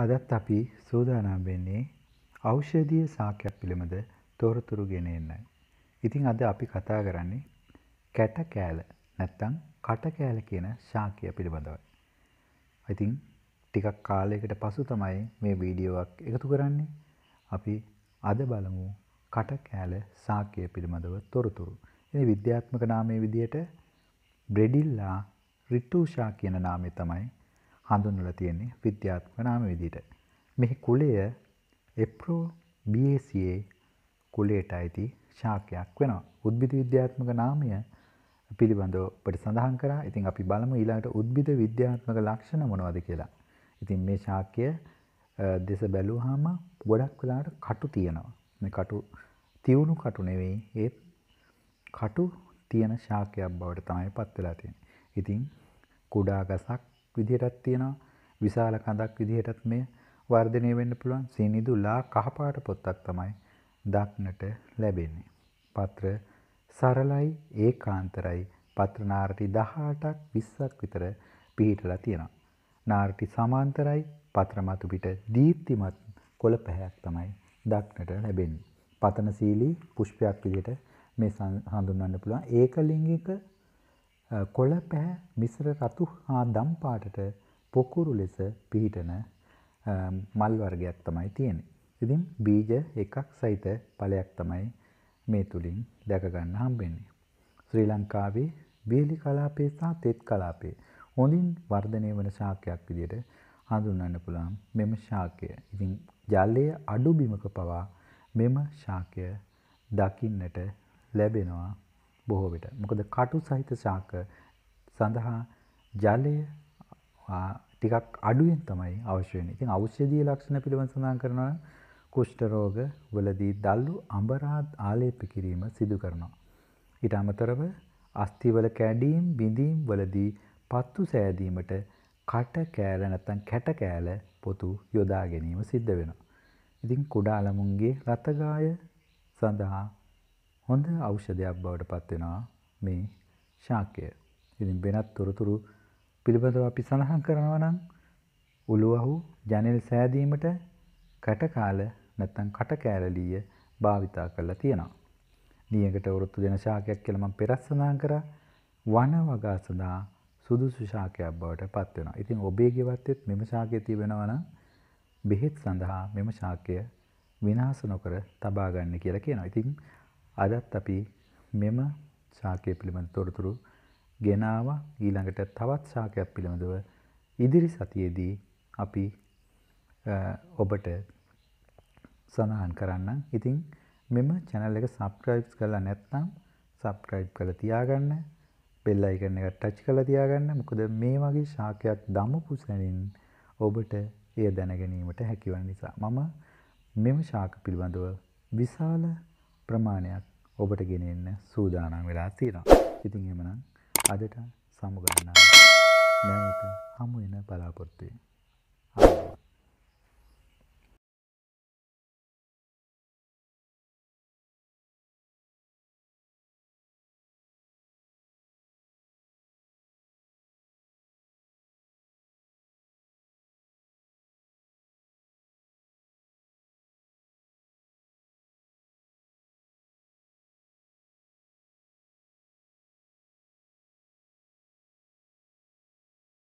අදත් අපි සූදානම් වෙන්නේ ඖෂධීය සාකයක් පිළිබඳ තොරතුරු ගෙන එන්නයි. ඉතින් අද අපි කතා කරන්නේ කැට කෑල නැත්තම් කට කෑල කියන ශාකය පිළිබඳවයි. ඉතින් ටිකක් කාලයකට පසු තමයි මේ වීඩියෝවක් එකතු කරන්නේ. අපි අද බලමු කට කෑල සාකය පිළිබඳව තොරතුරු. ඉතින් විද්‍යාත්මක නාමයේ විදියට බ්‍රෙඩිල්ලා රිටුෂා කියන නාමය තමයි හඳුන්වලා තියෙන්නේ විද්‍යාත්මක නාම විදිහට. මෙහි කුලය එප්‍රෝබියේසියේ කුලයට අයිති ශාකයක් වෙනවා. උද්භිද විද්‍යාත්මක නාමය පිළිබඳව ඔබට සඳහන් කරා. ඉතින් අපි බලමු ඊළඟට උද්භිද විද්‍යාත්මක ලක්ෂණ මොනවද කියලා. ඉතින් මේ ශාකය දෙස බැලුවාම ගොඩක් වෙලාවට කටු තියෙනවා. මේ කටු තියුණු කටු නෙවෙයි ඒත් කටු තියෙන ශාකයක් බවට තමයි පත් වෙලා තියෙන්නේ. ඉතින් කුඩා ගසක් විදිහටත් තියෙනවා විශාල කඳක් විදිහටත් මේ වර්ධනය වෙන්න පුළුවන් සීනිදුලා කහපාට පොත්තක් තමයි දක්නට ලැබෙන්නේ. පත්‍ර සරලයි ඒකාන්තරයි පත්‍ර නාරටි 18ක් 20ක් විතර පිහිටලා තියෙනවා. නාරටි සමාන්තරයි පත්‍ර මතු පිට දීප්තිමත් කොළ පැහැයක් තමයි දක්නට ලැබෙන්නේ. පතනශීලී පුෂ්පයක් විදිහට මේ හඳුන්වන්න පුළුවන් ඒකලිංගික කොළ පැහැ මිශ්‍ර රතු හා දම් පාටට පොකුරු ලෙස පිහිටන මල් වර්ගයක් තමයි තියෙන්නේ. ඉතින් බීජ එකක් සහිත ඵලයක් තමයි මේ තුලින් දැක ගන්න හම්බෙන්නේ. ශ්‍රී ලංකාවේ බේලි කලාපයේ සහ තෙත් කලාපයේ හොඳින් වර්ධනය වන ශාකයක් විදිහට හඳුන්වන්න පුළුවන් මෙම ශාකය. ඉතින් ජලයේ අඩු බිමක පවා මෙම ශාකය දකින්නට ලැබෙනවා බොහෝ විට. මොකද කටු සහිත ශාක සඳහා ජලය ටිකක් අඩුවෙන් තමයි අවශ්‍ය වෙන්නේ. ඉතින් ඖෂධීය ලක්ෂණ පිළිබඳ සඳහන් කරනවා කුෂ්ඨ රෝග වලදී දල්ලු අඹරාත් ආලේප කිරීම සිදු කරනවා. ඊට අමතරව අස්ථිවල කැඩීම් බිඳීම් වලදී පත්තු සෑදීමට කට කෑල නැත්නම් කැට කෑල පොතු යොදා ගැනීම සිද්ධ වෙනවා. ඉතින් කුඩා ළමුන්ගේ රතගාය සඳහා හොඳ ඖෂධයක් බවට පත් වෙනවා මේ ශාකය. ඉතින් වෙනත් තොරතුරු පිළිබඳව අපි සඳහන් කරනවා නම් උළුවහු ජනෙල් සෑදීමට කටකාල නැත්නම් කටකෑරලිය භාවිතා කරලා තියෙනවා. දියකට වරුත්තු දෙන ශාකයක් කියලා මම පෙරත් සඳහන් කරා වන වගා සඳහා සුදුසු ශාකයක් බවට පත් වෙනවා. ඉතින් ඔබේ ගෙවත්තෙත් මෙම ශාකය තිබෙනවා නම් බෙහෙත් සඳහා මෙම ශාකය විනාශ නොකර තබා ගන්න කියලා කියනවා. ඉතින් අදත් අපි මෙම ශාකය පිළිබඳ තොරතුරු ගෙනාව ඊළඟට තවත් ශාකයක් පිළිබඳව ඉදිරි සතියේදී අපි ඔබට සඳහන් කරන්න. ඉතින් මෙම channel එක subscribe කරලා නැත්නම් subscribe කරලා තියාගන්න. bell icon එක touch කරලා තියාගන්න. මොකද මේ වගේ ශාකයක් දමපු සැනින් ඔබට එය දැන ගැනීමට හැකිවන නිසා මම මෙම ශාක පිළිබඳව විශාල ප්‍රමාණයක් ඔබට ගෙනෙන්න සූදානම් වෙලා තියෙනවා. ඉතින් එහෙමනම් අදට සමුගන්නා නැවත හමු වෙන බලාපොරොත්තු වෙනවා.